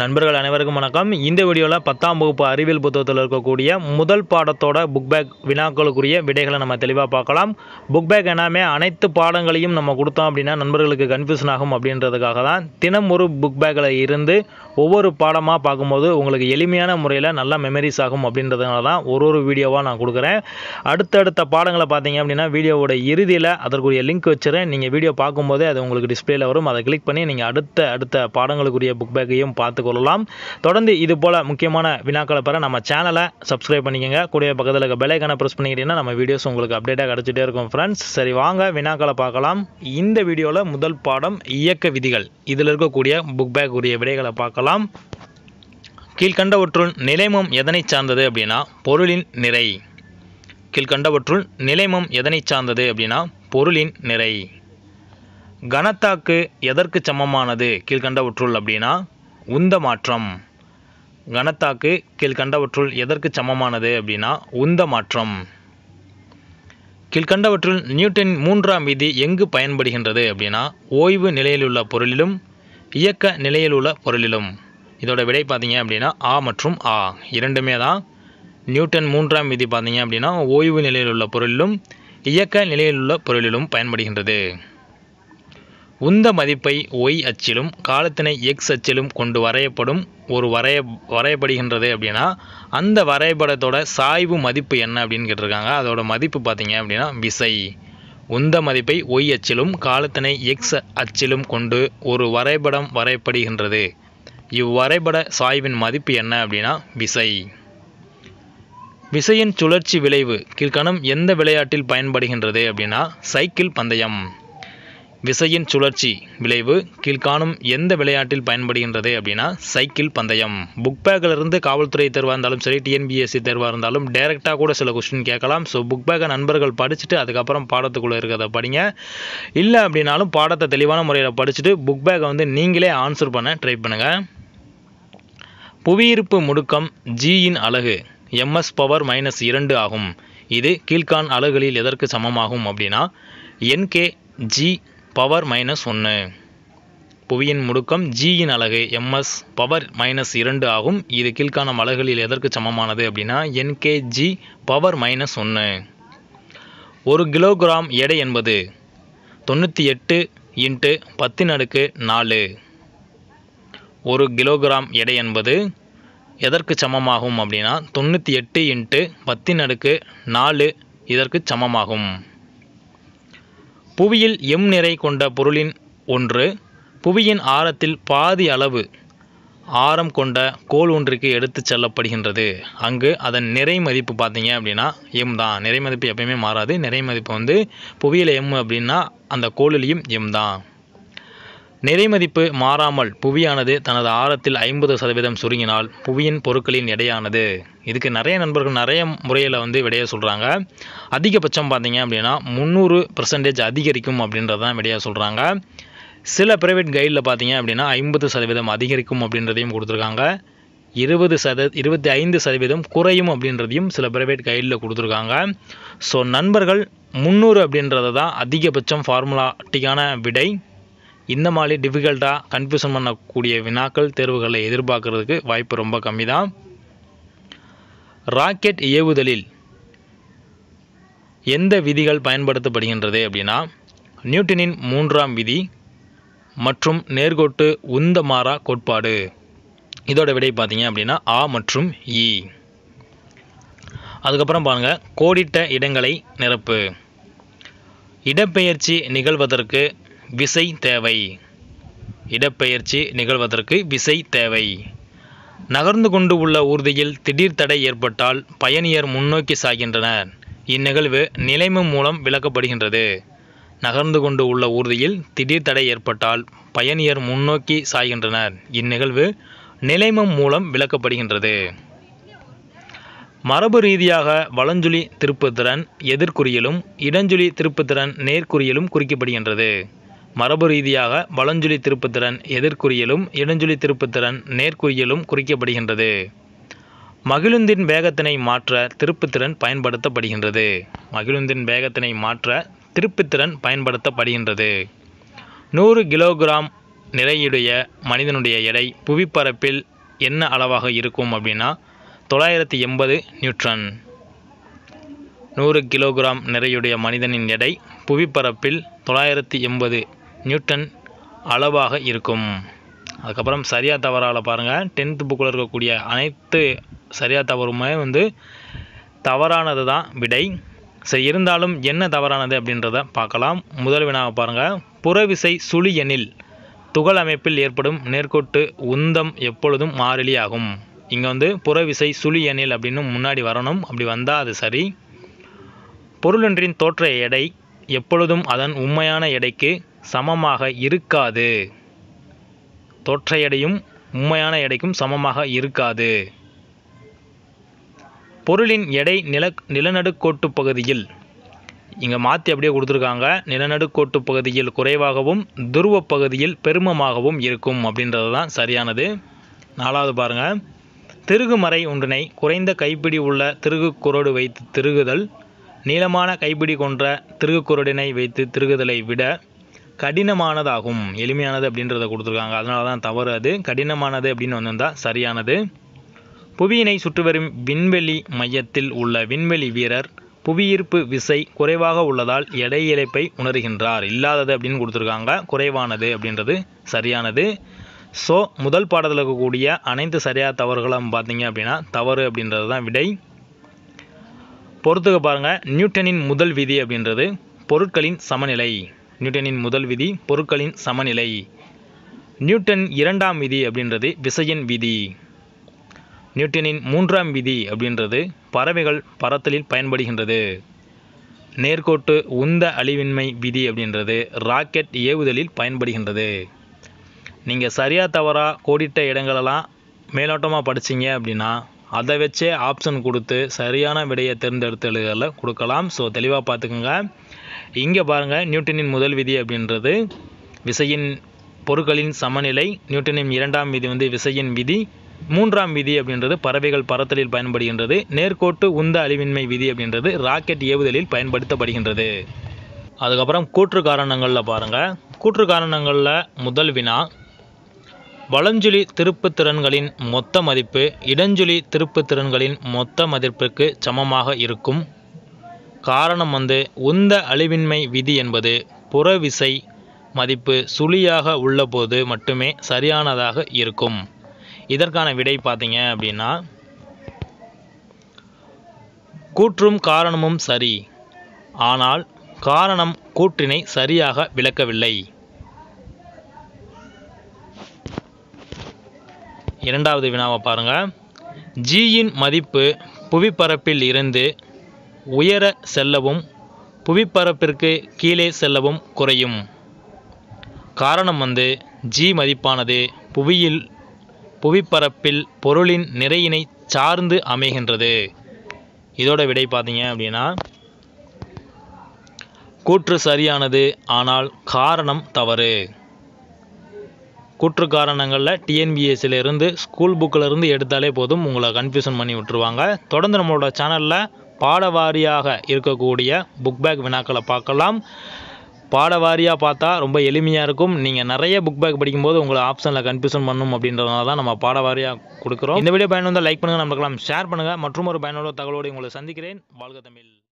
நண்பர்கள் அனைவருக்கும் வணக்கம் இந்த வீடியோவில் பத்தாம் வகுப்பு அறிவியல் புத்தகத்தில் இருக்கக்கூடிய முதல் பாடத்தோட புக் பேக் வினாக்களுக்குரிய விடைகளை நம்ம தெளிவாக பார்க்கலாம் புக் பேக் எல்லாமே அனைத்து பாடங்களையும் நம்ம கொடுத்தோம் அப்படின்னா நண்பர்களுக்கு கன்ஃபியூஷன் ஆகும் அப்படின்றதுக்காக தான் தினம் ஒரு புக் பேக்கில் இருந்து ஒவ்வொரு பாடமாக பார்க்கும்போது உங்களுக்கு எளிமையான முறையில் நல்ல மெமரிஸ் ஆகும் அப்படின்றதுனால தான் ஒரு ஒரு வீடியோவாக நான் கொடுக்குறேன் அடுத்தடுத்த பாடங்களை பார்த்தீங்க அப்படின்னா வீடியோவோட இறுதியில் அதற்குரிய லிங்க் வச்சுறேன் நீங்கள் வீடியோ பார்க்கும்போதே அது உங்களுக்கு டிஸ்பிளேயில் வரும் அதை கிளிக் பண்ணி நீங்கள் அடுத்த அடுத்த பாடங்களுக்குரிய புக் பேக்கையும் பார்த்து பார்த்து கொள்ளலாம் தொடர்ந்து இது போல முக்கியமான வினாக்களை பெற நம்ம சேனலை சப்ஸ்கிரைப் பண்ணிக்கோங்க கூடிய பக்கத்தில் இருக்க பெலைக்கான ப்ரெஸ் பண்ணிக்கிட்டீங்கன்னா நம்ம வீடியோஸ் உங்களுக்கு அப்டேட்டாக கிடச்சிட்டே இருக்கும் ஃப்ரெண்ட்ஸ் சரி வாங்க வினாக்களை பார்க்கலாம் இந்த வீடியோவில் முதல் பாடம் இயக்க விதிகள் இதில் இருக்கக்கூடிய புக் பேக் உரிய விடைகளை பார்க்கலாம் கீழ்கண்டவற்றுள் நிலைமம் எதனை சார்ந்தது அப்படின்னா பொருளின் நிறை கீழ்கண்டவற்றுள் நிலைமம் எதனை சார்ந்தது அப்படின்னா பொருளின் நிறை கனத்தாக்கு எதற்கு சமமானது கீழ்கண்டவற்றுள் அப்படின்னா உந்த மாற்றம் கனத்தாக்கு கீழ்கண்டவற்றுள் எதற்கு சமமானது அப்படின்னா உந்த மாற்றம் கீழ்கண்டவற்றுள் நியூட்டன் மூன்றாம் விதி எங்கு பயன்படுகின்றது அப்படின்னா ஓய்வு நிலையிலுள்ள பொருளிலும் இயக்க நிலையிலுள்ள பொருளிலும் இதோட விடை பார்த்தீங்க அப்படின்னா ஆ மற்றும் ஆ இரண்டுமே தான் நியூட்டன் மூன்றாம் விதி பார்த்தீங்க அப்படின்னா ஓய்வு நிலையிலுள்ள பொருளிலும் இயக்க நிலையிலுள்ள பொருளிலும் பயன்படுகின்றது உந்த மதிப்பை ஒய் அச்சிலும் காலத்தினை எக்ஸ் அச்சிலும் கொண்டு வரையப்படும் ஒரு வரைய வரையப்படுகின்றது அப்படின்னா அந்த வரைபடத்தோட சாய்வு மதிப்பு என்ன அப்படின்னு கேட்டிருக்காங்க அதோட மதிப்பு பார்த்தீங்க அப்படின்னா விசை உந்த மதிப்பை ஒய் அச்சிலும் காலத்தினை எக்ஸ் அச்சிலும் கொண்டு ஒரு வரைபடம் வரையப்படுகின்றது இவ்வரைபட சாய்வின் மதிப்பு என்ன அப்படின்னா விசை விசையின் சுழற்சி விளைவு கீழ்கணம் எந்த விளையாட்டில் பயன்படுகின்றது அப்படின்னா சைக்கிள் பந்தயம் விசையின் சுழற்சி விளைவு கீழ்காணும் எந்த விளையாட்டில் பயன்படுகின்றது அப்படின்னா சைக்கிள் பந்தயம் புக் இருந்து காவல்துறை தேர்வாக இருந்தாலும் சரி டிஎன்பிஎஸ்சி தேர்வாக இருந்தாலும் டைரெக்டாக கூட சில கொஸ்டின் கேட்கலாம் ஸோ புக் பேக்கை நண்பர்கள் படிச்சுட்டு அதுக்கப்புறம் பாடத்துக்குள்ளே இருக்கிறத படிங்க இல்லை அப்படின்னாலும் பாடத்தை தெளிவான முறையில் படிச்சுட்டு புக் பேக்கை வந்து நீங்களே ஆன்சர் பண்ண ட்ரை பண்ணுங்கள் புவியிருப்பு முடுக்கம் ஜியின் அலகு எம்எஸ் பவர் மைனஸ் இரண்டு ஆகும் இது கீழ்கான் அலகுகளில் எதற்கு சமமாகும் அப்படின்னா என்கே ஜி பவர் மைனஸ் ஒன்று புவியின் முடுக்கம் ஜியின் அலகு எம்எஸ் பவர் மைனஸ் இரண்டு ஆகும் இது கீழ்கான அலகுகளில் எதற்கு சமமானது அப்படின்னா என்கேஜி பவர் மைனஸ் ஒன்று ஒரு கிலோகிராம் எடை என்பது தொண்ணூற்றி எட்டு இன்ட்டு பத்தின் அடுக்கு நாலு ஒரு கிலோகிராம் எடை என்பது எதற்கு சமமாகும் அப்படின்னா தொண்ணூற்றி எட்டு இன்ட்டு பத்தின் அடுக்கு நாலு இதற்கு சமமாகும் புவியில் எம் நிறை கொண்ட பொருளின் ஒன்று புவியின் ஆரத்தில் பாதி அளவு ஆரம் கொண்ட கோல் ஒன்றுக்கு எடுத்து செல்லப்படுகின்றது அங்கு அதன் நிறை மதிப்பு பார்த்தீங்க அப்படின்னா எம் தான் நிறை மதிப்பு எப்பயுமே மாறாது நிறை மதிப்பு வந்து புவியில் எம் அப்படின்னா அந்த கோளிலையும் எம் தான் நிறை மதிப்பு மாறாமல் புவியானது தனது ஆழத்தில் ஐம்பது சதவீதம் சுருங்கினால் புவியின் பொருட்களின் எடையானது இதுக்கு நிறைய நண்பர்கள் நிறைய முறையில் வந்து விடையை சொல்கிறாங்க அதிகபட்சம் பார்த்தீங்க அப்படின்னா முந்நூறு பர்சன்டேஜ் அதிகரிக்கும் அப்படின்றதான் தான் சொல்கிறாங்க சில ப்ரைவேட் கைடில் பார்த்தீங்க அப்படின்னா ஐம்பது சதவீதம் அதிகரிக்கும் அப்படின்றதையும் கொடுத்துருக்காங்க இருபது சத இருபத்தி ஐந்து சதவீதம் குறையும் அப்படின்றதையும் சில ப்ரைவேட் கைடில் கொடுத்துருக்காங்க ஸோ நண்பர்கள் முந்நூறு அப்படின்றது தான் அதிகபட்சம் ஃபார்முலாட்டிக்கான விடை இந்த மாதிரி டிஃபிகல்ட்டாக கன்ஃபியூஷன் பண்ணக்கூடிய வினாக்கள் தேர்வுகளை எதிர்பார்க்கறதுக்கு வாய்ப்பு ரொம்ப கம்மி தான் ராக்கெட் ஏவுதலில் எந்த விதிகள் பயன்படுத்தப்படுகின்றது அப்படின்னா நியூட்டனின் மூன்றாம் விதி மற்றும் நேர்கோட்டு உந்த மாறா கோட்பாடு இதோட விடை பார்த்தீங்க அப்படின்னா ஆ மற்றும் இ அதுக்கப்புறம் பாருங்கள் கோடிட்ட இடங்களை நிரப்பு இடப்பெயர்ச்சி நிகழ்வதற்கு விசை தேவை இடப்பெயர்ச்சி நிகழ்வதற்கு விசை தேவை நகர்ந்து கொண்டு உள்ள ஊர்தியில் திடீர் தடை ஏற்பட்டால் பயணியர் முன்னோக்கி சாகின்றனர் இந்நிகழ்வு நிலைமை மூலம் விளக்கப்படுகின்றது நகர்ந்து கொண்டு உள்ள ஊர்தியில் திடீர் தடை ஏற்பட்டால் பயணியர் முன்னோக்கி சாய்கின்றனர் இந்நிகழ்வு நிலைமம் மூலம் விளக்கப்படுகின்றது மரபு ரீதியாக வளஞ்சுழி திருப்புத்திறன் எதிர்குறியிலும் இடஞ்சுழி திருப்புத்திறன் நேர்குறியிலும் குறிக்கப்படுகின்றது மரபு ரீதியாக வலஞ்சுழி திருப்புத்திறன் எதிர்குறியலும் இடஞ்சொலி திருப்புத்திறன் நேர்குறியலும் குறிக்கப்படுகின்றது மகிழுந்தின் வேகத்தினை மாற்ற திருப்புத்திறன் பயன்படுத்தப்படுகின்றது மகிழுந்தின் வேகத்தினை மாற்ற திருப்புத்திறன் பயன்படுத்தப்படுகின்றது நூறு கிலோகிராம் நிறையுடைய மனிதனுடைய எடை புவிப்பரப்பில் என்ன அளவாக இருக்கும் அப்படின்னா தொள்ளாயிரத்தி எண்பது நியூட்ரன் நூறு கிலோகிராம் நிறையுடைய மனிதனின் எடை புவிப்பரப்பில் தொள்ளாயிரத்தி எண்பது நியூட்டன் அளவாக இருக்கும் அதுக்கப்புறம் சரியாக தவறால் பாருங்கள் டென்த்து புக்கில் இருக்கக்கூடிய அனைத்து சரியா தவறுமே வந்து தவறானது தான் விடை சரி இருந்தாலும் என்ன தவறானது அப்படின்றத பார்க்கலாம் முதல் வினாவை பாருங்கள் புறவிசை சுழி எனில் துகள் அமைப்பில் ஏற்படும் நேர்கோட்டு உந்தம் எப்பொழுதும் மாறிலி ஆகும் இங்கே வந்து புறவிசை சுழி எனில் அப்படின்னு முன்னாடி வரணும் அப்படி வந்தால் அது சரி பொருளொன்றின் தோற்ற எடை எப்பொழுதும் அதன் உண்மையான எடைக்கு சமமாக இருக்காது தொற்றை எடையும் உண்மையான எடைக்கும் சமமாக இருக்காது பொருளின் எடை நில நிலநடுக்கோட்டு பகுதியில் இங்கே மாற்றி அப்படியே கொடுத்துருக்காங்க நிலநடுக்கோட்டு பகுதியில் குறைவாகவும் துருவ பகுதியில் பெருமமாகவும் இருக்கும் அப்படின்றது தான் சரியானது நாலாவது பாருங்கள் திருகுமறை ஒன்றினை குறைந்த கைப்பிடி உள்ள குரோடு வைத்து திருகுதல் நீளமான கைப்பிடி கொன்ற குரோடினை வைத்து திருகுதலை விட கடினமானதாகும் எளிமையானது அப்படின்றத கொடுத்துருக்காங்க அதனால தான் தவறு அது கடினமானது அப்படின்னு வந்திருந்தால் சரியானது புவியினை சுற்றிவரும் விண்வெளி மையத்தில் உள்ள விண்வெளி வீரர் புவியீர்ப்பு விசை குறைவாக உள்ளதால் எடை இழப்பை உணர்கின்றார் இல்லாதது அப்படின்னு கொடுத்துருக்காங்க குறைவானது அப்படின்றது சரியானது ஸோ முதல் பாடத்தில் இருக்கக்கூடிய அனைத்து சரியாக தவறுகளும் பார்த்தீங்க அப்படின்னா தவறு அப்படின்றது தான் விடை பொறுத்துக்க பாருங்கள் நியூட்டனின் முதல் விதி அப்படின்றது பொருட்களின் சமநிலை நியூட்டனின் முதல் விதி பொருட்களின் சமநிலை நியூட்டன் இரண்டாம் விதி அப்படின்றது விசையின் விதி நியூட்டனின் மூன்றாம் விதி அப்படின்றது பறவைகள் பறத்தலில் பயன்படுகின்றது நேர்கோட்டு உந்த அழிவின்மை விதி அப்படின்றது ராக்கெட் ஏவுதலில் பயன்படுகின்றது நீங்கள் சரியாக தவறாக கோடிட்ட இடங்களெல்லாம் மேலோட்டமாக படிச்சிங்க அப்படின்னா அதை வச்சே ஆப்ஷன் கொடுத்து சரியான விடையை தேர்ந்தெடுத்தல்களை கொடுக்கலாம் ஸோ தெளிவாக பார்த்துக்குங்க இங்கே பாருங்கள் நியூட்டனின் முதல் விதி அப்படின்றது விசையின் பொருட்களின் சமநிலை நியூட்டனின் இரண்டாம் விதி வந்து விசையின் விதி மூன்றாம் விதி அப்படின்றது பறவைகள் பறத்தலில் பயன்படுகின்றது நேர்கோட்டு உந்த அழிவின்மை விதி அப்படின்றது ராக்கெட் ஏவுதலில் பயன்படுத்தப்படுகின்றது அதுக்கப்புறம் கூற்று காரணங்களில் பாருங்கள் கூற்று காரணங்களில் முதல் வினா வலஞ்சுழி திருப்புத்திறன்களின் மொத்த மதிப்பு இடஞ்சுழி திருப்புத்திறன்களின் மொத்த மதிப்புக்கு சமமாக இருக்கும் காரணம் வந்து உந்த அழிவின்மை விதி என்பது புறவிசை மதிப்பு சுழியாக உள்ளபோது மட்டுமே சரியானதாக இருக்கும் இதற்கான விடை பார்த்தீங்க அப்படின்னா கூற்றும் காரணமும் சரி ஆனால் காரணம் கூற்றினை சரியாக விளக்கவில்லை இரண்டாவது வினாவை பாருங்கள் ஜியின் மதிப்பு புவிப்பரப்பில் இருந்து உயர செல்லவும் புவிப்பரப்பிற்கு கீழே செல்லவும் குறையும் காரணம் வந்து ஜி மதிப்பானது புவியில் புவிப்பரப்பில் பொருளின் நிறையினை சார்ந்து அமைகின்றது இதோட விடை பார்த்தீங்க அப்படின்னா கூற்று சரியானது ஆனால் காரணம் தவறு கூற்று காரணங்களில் டிஎன்பிஎஸ்சிலிருந்து ஸ்கூல் இருந்து எடுத்தாலே போதும் உங்களை கன்ஃபியூஷன் பண்ணி விட்டுருவாங்க தொடர்ந்து நம்மளோட சேனலில் பாடவாரியாக இருக்கக்கூடிய புக் பேக் வினாக்களை பார்க்கலாம் பாடவாரியாக பார்த்தா ரொம்ப எளிமையாக இருக்கும் நீங்கள் நிறைய புக் பேக் படிக்கும்போது உங்களை ஆப்ஷனில் கன்ஃபியூஷன் பண்ணும் அப்படின்றதுனால தான் நம்ம பாடவாரியாக கொடுக்குறோம் இந்த வீடியோ பயன் வந்து லைக் பண்ணுங்கள் நம்மளுக்கெல்லாம் ஷேர் பண்ணுங்கள் மற்றும் ஒரு பயனுள்ள தகவலோடு உங்களை சந்திக்கிறேன் வாழ்க தமிழ்